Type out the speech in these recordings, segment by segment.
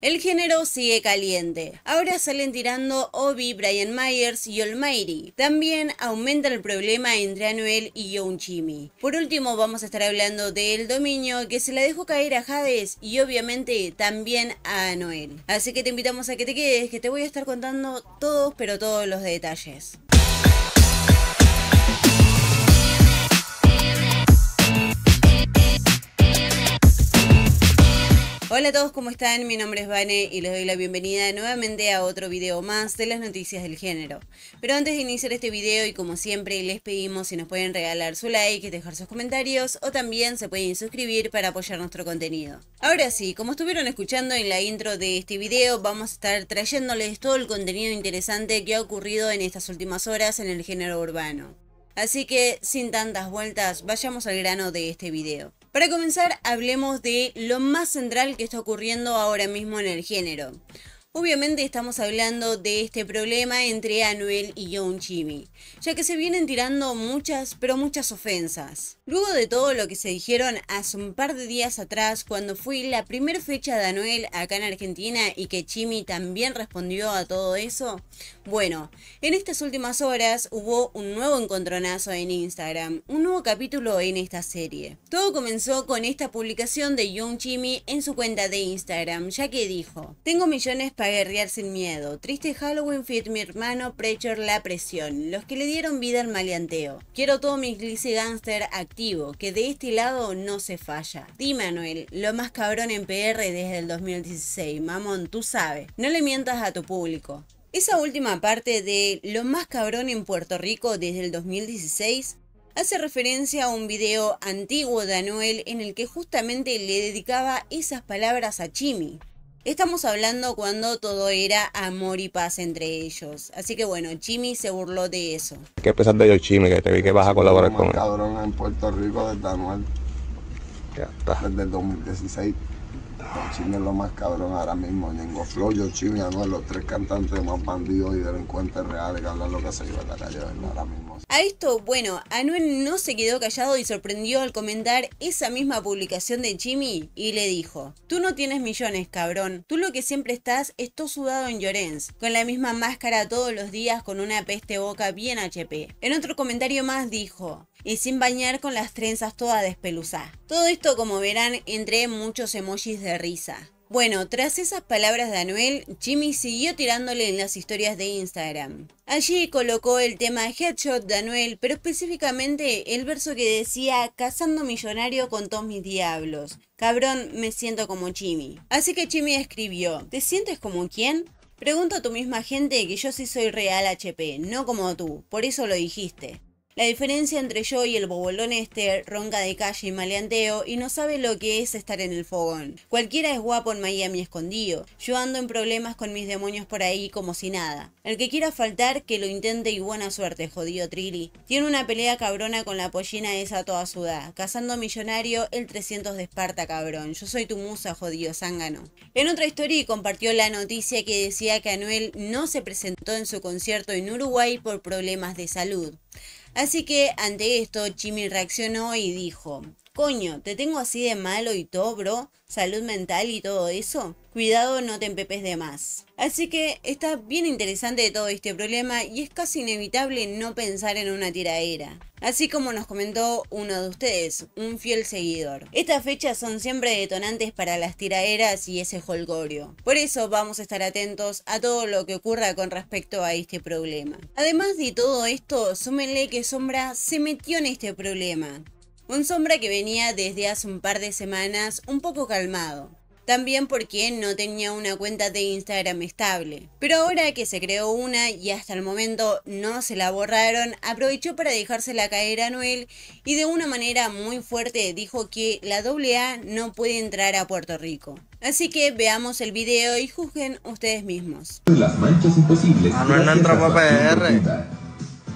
El género sigue caliente. Ahora salen tirando Obi, Brian Myers y Almighty. También aumenta el problema entre Anuel y Young Jimmy. Por último, vamos a estar hablando del dominio que se la dejó caer a Hades y obviamente también a Anuel. Así que te invitamos a que te quedes, que te voy a estar contando todos, pero todos los detalles. Hola a todos, ¿cómo están? Mi nombre es Vane y les doy la bienvenida nuevamente a otro video más de las noticias del género. Pero antes de iniciar este video y como siempre les pedimos si nos pueden regalar su like, dejar sus comentarios o también se pueden suscribir para apoyar nuestro contenido. Ahora sí, como estuvieron escuchando en la intro de este video, vamos a estar trayéndoles todo el contenido interesante que ha ocurrido en estas últimas horas en el género urbano. Así que sin tantas vueltas, vayamos al grano de este video. Para comenzar, hablemos de lo más central que está ocurriendo ahora mismo en el género. Obviamente estamos hablando de este problema entre Anuel y Young Jimmy, ya que se vienen tirando muchas, pero muchas ofensas. Luego de todo lo que se dijeron hace un par de días atrás, cuando fue la primera fecha de Anuel acá en Argentina y que Jimmy también respondió a todo eso, bueno, en estas últimas horas hubo un nuevo encontronazo en Instagram, un nuevo capítulo en esta serie. Todo comenzó con esta publicación de Young Jimmy en su cuenta de Instagram, ya que dijo, tengo millones para a guerrear sin miedo. Triste Halloween fit mi hermano Preacher la presión. Los que le dieron vida al maleanteo. Quiero todo mi Glizzy Gangster activo, que de este lado no se falla. Di Manuel, lo más cabrón en PR desde el 2016. Mamón, tú sabes. No le mientas a tu público. Esa última parte de lo más cabrón en Puerto Rico desde el 2016 hace referencia a un video antiguo de Anuel en el que justamente le dedicaba esas palabras a Chimi. Estamos hablando cuando todo era amor y paz entre ellos. Así que bueno, Jimmy se burló de eso. ¿Qué pesar de yo, Jimmy? Que te vi que vas a colaborar con él. cabrón en Puerto Rico desde anual. Ya está. Desde 2016. Chimmy es lo más cabrón ahora mismo. Ningo Flow, Yo Anuel, los tres cantantes más bandidos y delincuentes reales que hablan lo que se lleva en la calle, Ahora mismo. A esto, bueno, Anuel no se quedó callado y sorprendió al comentar esa misma publicación de Jimmy y le dijo, tú no tienes millones, cabrón, tú lo que siempre estás es todo sudado en Llorens, con la misma máscara todos los días con una peste boca bien HP. En otro comentario más dijo, y sin bañar con las trenzas toda despeluzadas. Todo esto como verán entre muchos emojis de risa. Bueno, tras esas palabras de Anuel, Jimmy siguió tirándole en las historias de Instagram. Allí colocó el tema Headshot de Anuel, pero específicamente el verso que decía «Casando millonario con todos mis diablos. Cabrón, me siento como Jimmy. Así que Jimmy escribió, ¿te sientes como quién? Pregunto a tu misma gente que yo sí soy real HP, no como tú, por eso lo dijiste. La diferencia entre yo y el bobolón este ronca de calle y maleanteo y no sabe lo que es estar en el fogón. Cualquiera es guapo en Miami escondido. Yo ando en problemas con mis demonios por ahí como si nada. El que quiera faltar, que lo intente y buena suerte, jodido Trilly. Tiene una pelea cabrona con la pollina esa toda sudada. Cazando millonario, el 300 de Esparta, cabrón. Yo soy tu musa, jodido zángano. En otra historia compartió la noticia que decía que Anuel no se presentó en su concierto en Uruguay por problemas de salud. Así que ante esto Jimmy reaccionó y dijo, Coño, te tengo así de malo y todo, bro. Salud mental y todo eso. Cuidado, no te empepes de más. Así que está bien interesante todo este problema y es casi inevitable no pensar en una tiradera. Así como nos comentó uno de ustedes, un fiel seguidor. Estas fechas son siempre detonantes para las tiraderas y ese holgorio. Por eso vamos a estar atentos a todo lo que ocurra con respecto a este problema. Además de todo esto, súmenle que Sombra se metió en este problema. Un sombra que venía desde hace un par de semanas un poco calmado. También porque no tenía una cuenta de Instagram estable. Pero ahora que se creó una y hasta el momento no se la borraron, aprovechó para dejársela caer a Noel y de una manera muy fuerte dijo que la AA no puede entrar a Puerto Rico. Así que veamos el video y juzguen ustedes mismos. Las manchas imposibles. Ah, no, PR.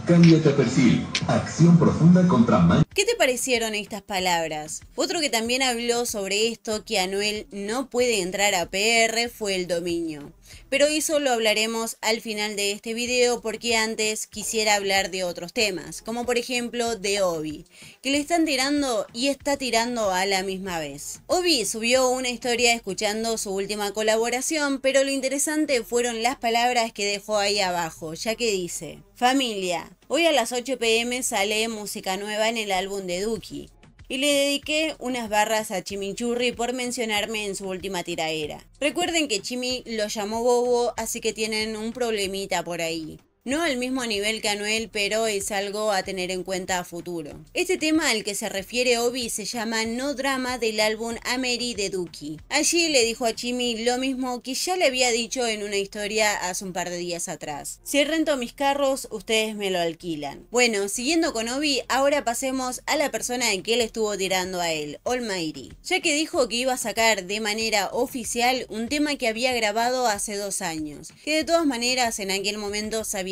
Cambia perfil. Acción profunda contra ¿Qué te parecieron estas palabras? Otro que también habló sobre esto que Anuel no puede entrar a PR fue el dominio. Pero eso lo hablaremos al final de este video porque antes quisiera hablar de otros temas, como por ejemplo de Obi, que le están tirando y está tirando a la misma vez. Obi subió una historia escuchando su última colaboración, pero lo interesante fueron las palabras que dejó ahí abajo, ya que dice, familia, hoy a las 8 pm sale música nueva en el álbum de Duki y le dediqué unas barras a Chimichurri por mencionarme en su última tiraera. Recuerden que Chimi lo llamó bobo, así que tienen un problemita por ahí. No al mismo nivel que Anuel, pero es algo a tener en cuenta a futuro. Este tema al que se refiere Obi se llama No Drama del álbum Ameri de Duki. Allí le dijo a Jimmy lo mismo que ya le había dicho en una historia hace un par de días atrás. Si rento mis carros, ustedes me lo alquilan. Bueno, siguiendo con Obi, ahora pasemos a la persona en que él estuvo tirando a él, Almighty. Ya que dijo que iba a sacar de manera oficial un tema que había grabado hace dos años, que de todas maneras en aquel momento sabía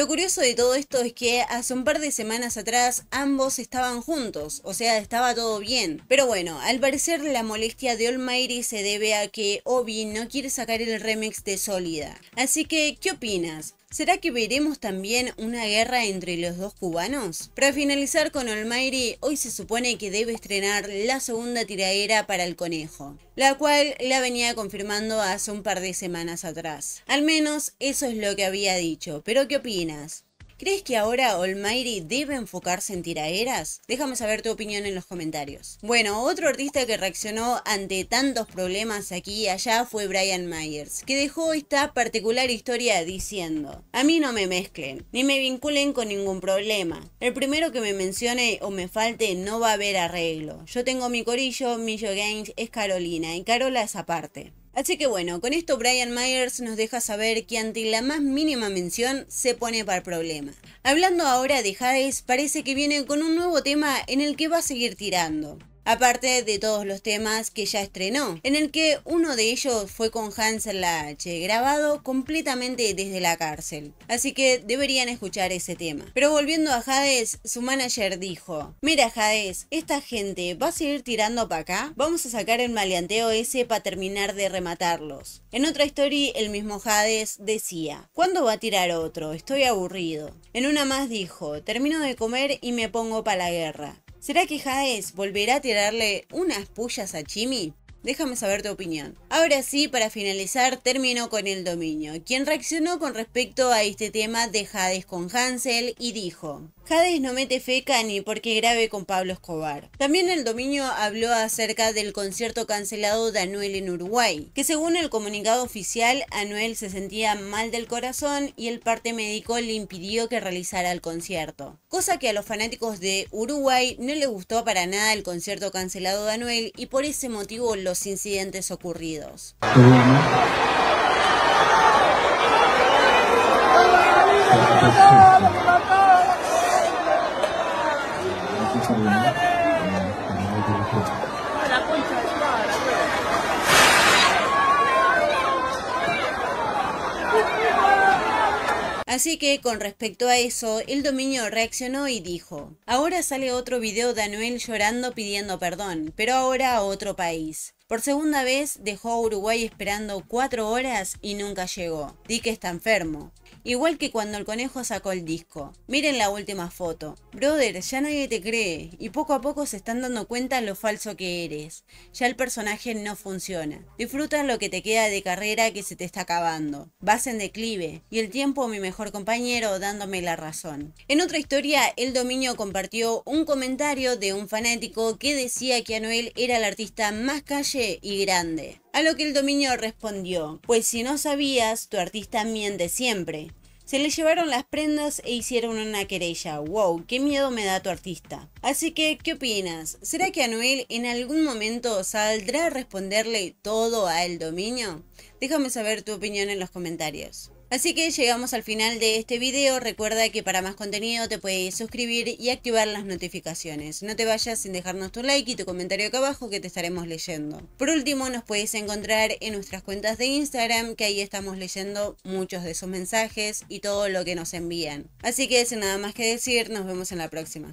Lo curioso de todo esto es que hace un par de semanas atrás ambos estaban juntos, o sea, estaba todo bien. Pero bueno, al parecer la molestia de Almighty se debe a que Obi no quiere sacar el remix de Sólida. Así que, ¿qué opinas? ¿Será que veremos también una guerra entre los dos cubanos? Para finalizar con Almighty, hoy se supone que debe estrenar la segunda tiradera para el conejo, la cual la venía confirmando hace un par de semanas atrás. Al menos eso es lo que había dicho, pero ¿qué opinas? ¿Crees que ahora Almighty debe enfocarse en tiraeras? Déjame saber tu opinión en los comentarios. Bueno, otro artista que reaccionó ante tantos problemas aquí y allá fue Brian Myers, que dejó esta particular historia diciendo, a mí no me mezclen, ni me vinculen con ningún problema. El primero que me mencione o me falte no va a haber arreglo. Yo tengo mi corillo, mi Games es Carolina y Carola es aparte. Así que bueno, con esto Brian Myers nos deja saber que ante la más mínima mención se pone para el problema. Hablando ahora de Hades, parece que viene con un nuevo tema en el que va a seguir tirando aparte de todos los temas que ya estrenó, en el que uno de ellos fue con Hansel la grabado completamente desde la cárcel. Así que deberían escuchar ese tema. Pero volviendo a Hades, su manager dijo, mira Hades, esta gente va a seguir tirando para acá, vamos a sacar el maleanteo ese para terminar de rematarlos. En otra historia, el mismo Hades decía, ¿cuándo va a tirar otro? Estoy aburrido. En una más dijo, termino de comer y me pongo para la guerra. ¿Será que Hades volverá a tirarle unas pullas a Chimi? Déjame saber tu opinión. Ahora sí, para finalizar, termino con el dominio, quien reaccionó con respecto a este tema de Hades con Hansel y dijo, Jades no mete feca ni porque grave con Pablo Escobar. También el dominio habló acerca del concierto cancelado de Anuel en Uruguay, que según el comunicado oficial, Anuel se sentía mal del corazón y el parte médico le impidió que realizara el concierto. Cosa que a los fanáticos de Uruguay no les gustó para nada el concierto cancelado de Anuel y por ese motivo los incidentes ocurridos. Así que con respecto a eso, el dominio reaccionó y dijo, ahora sale otro video de Anuel llorando pidiendo perdón, pero ahora a otro país. Por segunda vez dejó a Uruguay esperando cuatro horas y nunca llegó. Di que está enfermo. Igual que cuando el conejo sacó el disco. Miren la última foto. Brother, ya nadie te cree y poco a poco se están dando cuenta lo falso que eres. Ya el personaje no funciona. Disfruta lo que te queda de carrera que se te está acabando. Vas en declive y el tiempo mi mejor compañero dándome la razón. En otra historia, El Dominio compartió un comentario de un fanático que decía que Anuel era el artista más calle y grande. A lo que el dominio respondió, pues si no sabías, tu artista miente siempre. Se le llevaron las prendas e hicieron una querella. ¡Wow! ¡Qué miedo me da tu artista! Así que, ¿qué opinas? ¿Será que Anuel en algún momento saldrá a responderle todo a El Dominio? Déjame saber tu opinión en los comentarios. Así que llegamos al final de este video. Recuerda que para más contenido te puedes suscribir y activar las notificaciones. No te vayas sin dejarnos tu like y tu comentario acá abajo que te estaremos leyendo. Por último, nos puedes encontrar en nuestras cuentas de Instagram que ahí estamos leyendo muchos de sus mensajes y todo lo que nos envían. Así que sin nada más que decir, nos vemos en la próxima.